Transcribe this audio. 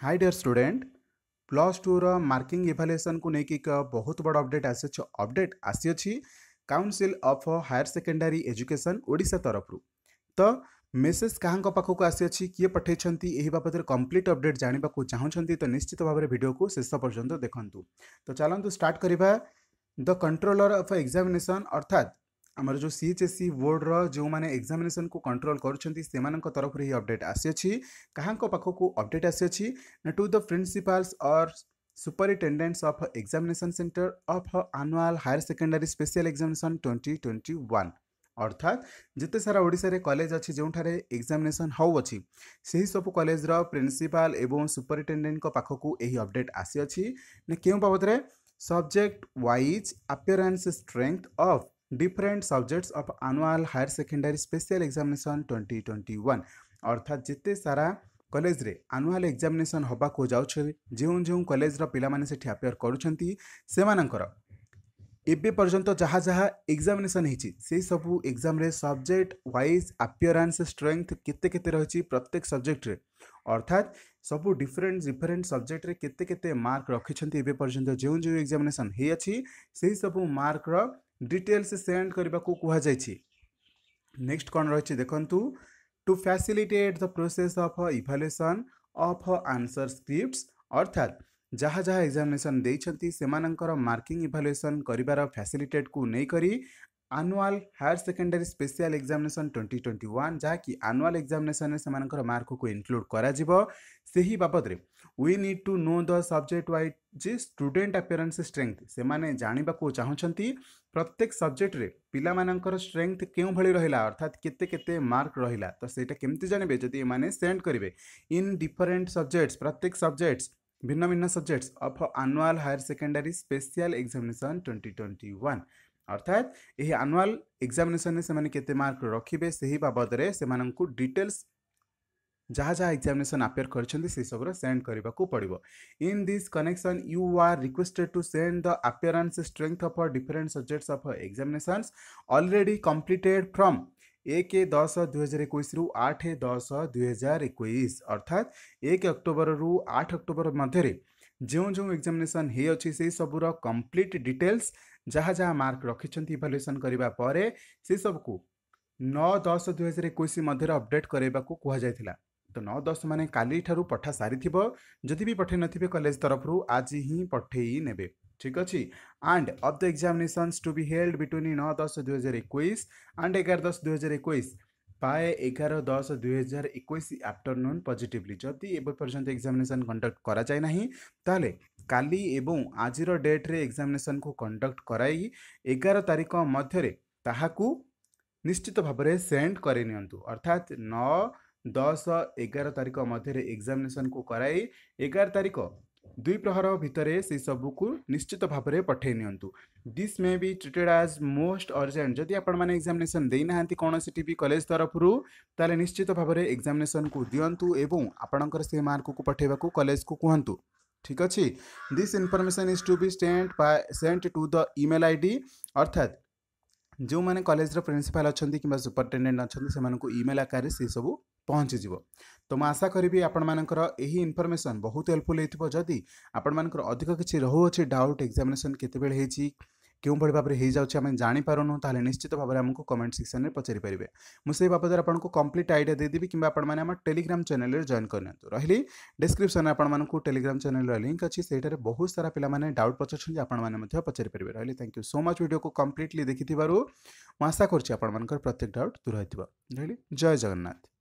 हाय dear student plus टूर marking evaluation को लेकिन एक बहुत बड़ अपडेट आपडेट आसी council of higher secondary education ओडा तरफ तो मेसेज क्या पाखक आसी किए पठाई यही बाबद कम्प्लीट अपडेट जानवा को तो निश्चित भाव में भिडियो को शेष पर्यटन देखूँ तो चलत स्टार्ट करवा द कंट्रोलर अफ एक्जामेसन अर्थात आमर जो C H S C board रो मैंने एक्जामेसन को कंट्रोल कर करफर ही अपडेट आसी पाखक अपडेट आसी टू द प्रिंसिपाल्स और superintendents of examination centre of annual higher secondary special examination twenty twenty one अर्थात जिते सारा ओडे कलेज अच्छी जोठार एक्जामेसन हो सब कलेजर प्रिन्सीपाल सुपरिटेडेन्ट पाखक अपडेट आसी अच्छी क्यों बाबद subject wise appearance strength of different subjects of annual higher secondary special examination twenty twenty one অর্থাৎ যেতে সারা কলেজরে আনুয়াল এক্সামিনেসন হওয়াকু যাচ্ছে যে যে কলেজর পিলামানে সেটি আপিয়ার করছেন সেমানকর এবে পর্যন্ত যাহা যাহা এক্সামিনেসন হয়েছি সেই সবু এক্সামে সবজেক্ট ওয়াইজ আপিয়ারান্স স্ট্রেংথ কেতে কেতে রয়েছে প্রত্যেক সবজেক্টরে অর্থাৎ সবু ডিফরেন্ট ডিফরেন্ট সবজেক্টরে কেতে কেতে মার্ক রক্ষিছেন এবে পর্যন্ত যে যে এক্সামিনেসন হয়েছি সেই সবু মার্কর ডিটেলস সেন্ড করা কুহযাই নেক্সট কণ রয়েছে দেখন্তু to facilitate the process of evaluation of answer scripts অর্থাৎ ଯାହା ଯାହା ଏକ୍ଜାମିନେସନ୍ ଦେଇଛନ୍ତି ସେମାନଙ୍କର ମାର୍କିଂ ଇଭାଲୁଏସନ୍ କରିବାର ଫ୍ୟାସିଲିଟେଟ୍କୁ ନେଇକରି annual higher secondary special examination twenty twenty one जहाँकि आनुआल एक्जामेसन से मार्क को include we need to know the subject wise student appearance strength से मैंने जानवाक चाहते प्रत्येक सब्जेक्ट रे पिलार स्ट्रेंथ क्यों भाई रहा अर्थात केते केते मार्क रहा तो सहीटा केमती जानवे जदि ये सेंड करेंगे इन डिफरेन्ट सब्जेक्ट्स प्रत्येक सब्जेक्ट्स भिन्न भिन्न subjects of annual higher secondary special examination twenty twenty अर्थात यह आनुआल एक्जामेसन में से मार्क रखिए से ही बाबद डिटेल्स जहाँ जहाँ एक्जामेसन आपेयर करसबूर सेंड करने पड़ो in this connection you are requested to send the appearance strength of different subjects of examination already completed from एक दस दुई हजार एक आठ दस दुई हजार एक अर्थात एक अक्टोबर रु आठ अक्टोबर मध्य जो जो ଏକ୍ଜାମିନେସନ୍ ହେଇଅଛି ସେଇ ସବୁର କମ୍ପ୍ଲିଟ୍ ଡିଟେଲ୍ସ ଯାହା ଯାହା ମାର୍କ ରଖିଛନ୍ତି ଇଭାଲୁଏସନ୍ କରିବା ପରେ ସେସବୁକୁ ନଅ ଦଶ ଦୁଇହଜାର ଏକୋଇଶ ମଧ୍ୟରେ ଅପଡ଼େଟ୍ କରାଇବାକୁ କୁହାଯାଇଥିଲା ତ ନଅ ଦଶ ମାନେ କାଲିଠାରୁ ପଠା ସାରିଥିବ ଯଦି ବି ପଠାଇ ନଥିବେ କଲେଜ ତରଫରୁ ଆଜି ହିଁ ପଠାଇ ନେବେ ଠିକ୍ ଅଛି and of the examinations to be held between ନଅ ଦଶ ଦୁଇହଜାର ଏକୋଇଶ ଆଣ୍ଡ ଏଗାର ଦଶ ଦୁଇହଜାର ଏକୋଇଶ ପାଏ ଏଗାର ଦଶ ଦୁଇହଜାର ଏକୋଇଶ ଆଫ୍ଟରନୁନ୍ ପଜିଟିଭଲି ଯଦି ଏବେ ପର୍ଯ୍ୟନ୍ତ ଏକ୍ଜାମିନେସନ୍ କଣ୍ଡକ୍ଟ କରାଯାଇ ନାହିଁ ତାହେଲେ କାଲି ଏବଂ ଆଜିର ଡେଟ୍ରେ ଏକ୍ଜାମିନେସନ୍କୁ କଣ୍ଡକ୍ଟ କରାଇ ଏଗାର ତାରିଖ ମଧ୍ୟରେ ତାହାକୁ ନିଶ୍ଚିତ ଭାବରେ ସେଣ୍ଡ କରାଇ ନିଅନ୍ତୁ ଅର୍ଥାତ୍ ନଅ ଦଶ ଏଗାର ତାରିଖ ମଧ୍ୟରେ ଏକ୍ଜାମିନେସନ୍କୁ କରାଇ ଏଗାର ତାରିଖ दुई प्रहर भितर से कु निश्चित भाव में पठे this may be treated as most urgent जदि आपजामेसन देना कौन सी टी कलेज तरफ तेल निश्चित भाव में एक्जामेसन को दिंतु और आपणकर से मार्क को पठेवा कलेज को कहतु ठीक अच्छे this information is to be sent sent to the email I D अर्थात जो मैंने कलेजर प्रिन्सीपाल अच्छा किंवा सुपरटेडेन्ट अच्छा से मेल आकार से सबू ପହଞ୍ଚିଯିବ ତ ମୁଁ ଆଶା କରିବି ଆପଣମାନଙ୍କର ଏହି ଇନଫର୍ମେସନ୍ ବହୁତ ହେଲ୍ପଫୁଲ୍ ହେଇଥିବ ଯଦି ଆପଣମାନଙ୍କର ଅଧିକ କିଛି ରହୁଅଛି ଡାଉଟ୍ ଏକ୍ଜାମିନେସନ୍ କେତେବେଳେ ହେଇଛି କେଉଁଭଳି ଭାବରେ ହେଇଯାଉଛି ଆମେ ଜାଣିପାରୁନୁ ତାହେଲେ ନିଶ୍ଚିତ ଭାବରେ ଆମକୁ କମେଣ୍ଟ ସେକ୍ସନରେ ପଚାରି ପାରିବେ ମୁଁ ସେଇ ବାବଦରେ ଆପଣଙ୍କୁ କମ୍ପ୍ଲିଟ୍ ଆଇଡ଼ିଆ ଦେଇଦେବି କିମ୍ବା ଆପଣମାନେ ଆମ ଟେଲିଗ୍ରାମ ଚ୍ୟାନେଲରେ ଜଏନ୍ କରିନିଅନ୍ତୁ ରହିଲି ଡିସ୍କ୍ରିପ୍ସନରେ ଆପଣମାନଙ୍କୁ ଟେଲିଗ୍ରାମ ଚ୍ୟାନେଲର ଲିଙ୍କ୍ ଅଛି ସେଇଠାରେ ବହୁତ ସାରା ପିଲାମାନେ ଡାଉଟ୍ ପଚାରୁଛନ୍ତି ଆପଣମାନେ ମଧ୍ୟ ପଚାରି ପାରିବେ ରହିଲି ଥ୍ୟାଙ୍କ ୟୁ ସୋ ମଚ୍ ଭିଡ଼ିଓକୁ କମ୍ପ୍ଲିଟଲି ଦେଖିଥିବାରୁ ମୁଁ ଆଶା କରୁଛି ଆପଣମାନଙ୍କର ପ୍ରତ୍ୟେକ ଡାଉଟ୍ ଦୂର ହୋଇଥିବ ରହିଲି ଜୟ ଜଗନ୍ନାଥ